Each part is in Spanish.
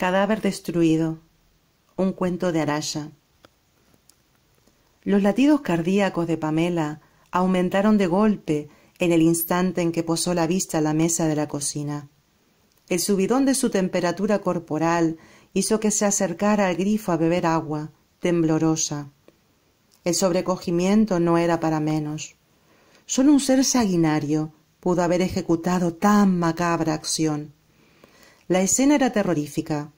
Cadáver destruido. Un cuento de Araya. Los latidos cardíacos de Pamela aumentaron de golpe en el instante en que posó la vista a la mesa de la cocina. El subidón de su temperatura corporal hizo que se acercara al grifo a beber agua, temblorosa. El sobrecogimiento no era para menos. Solo un ser sanguinario pudo haber ejecutado tan macabra acción. La escena era terrorífica.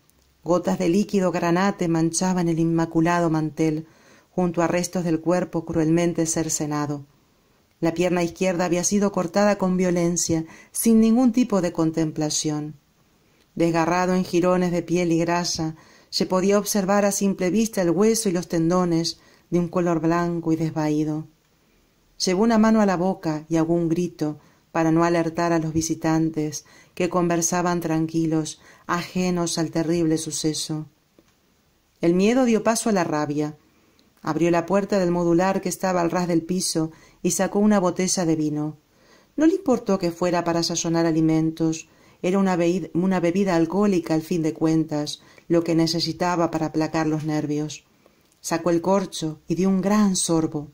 Gotas de líquido granate manchaban el inmaculado mantel, junto a restos del cuerpo cruelmente cercenado. La pierna izquierda había sido cortada con violencia, sin ningún tipo de contemplación. Desgarrado en jirones de piel y grasa, se podía observar a simple vista el hueso y los tendones, de un color blanco y desvaído. Llevó una mano a la boca y un grito, para no alertar a los visitantes que conversaban tranquilos, ajenos al terrible suceso. El miedo dio paso a la rabia. Abrió la puerta del modular que estaba al ras del piso y sacó una botella de vino. No le importó que fuera para sazonar alimentos, era una, una bebida alcohólica al fin de cuentas, lo que necesitaba para aplacar los nervios. Sacó el corcho y dio un gran sorbo.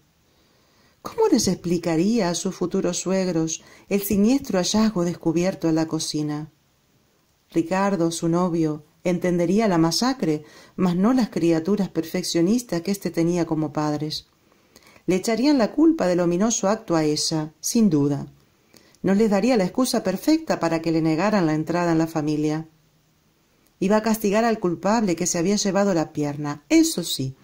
¿Cómo les explicaría a sus futuros suegros el siniestro hallazgo descubierto en la cocina? Ricardo, su novio, entendería la masacre, mas no las criaturas perfeccionistas que éste tenía como padres. Le echarían la culpa del ominoso acto a ella, sin duda. No les daría la excusa perfecta para que le negaran la entrada en la familia. Iba a castigar al culpable que se había llevado la pierna, eso sí,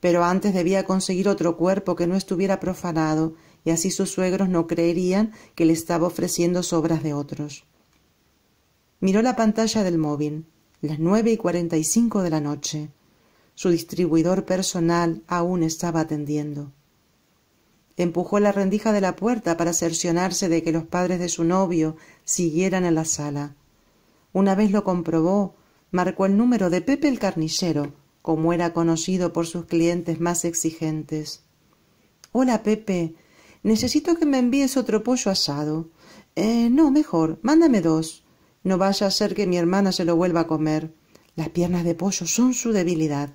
pero antes debía conseguir otro cuerpo que no estuviera profanado, y así sus suegros no creerían que le estaba ofreciendo sobras de otros. Miró la pantalla del móvil, las nueve y cuarenta y cinco de la noche. Su distribuidor personal aún estaba atendiendo. Empujó la rendija de la puerta para cercionarse de que los padres de su novio siguieran en la sala. Una vez lo comprobó, marcó el número de Pepe el carnicero, como era conocido por sus clientes más exigentes. Hola, Pepe. Necesito que me envíes otro pollo asado. Eh, no, mejor, mándame dos. No vaya a ser que mi hermana se lo vuelva a comer. Las piernas de pollo son su debilidad.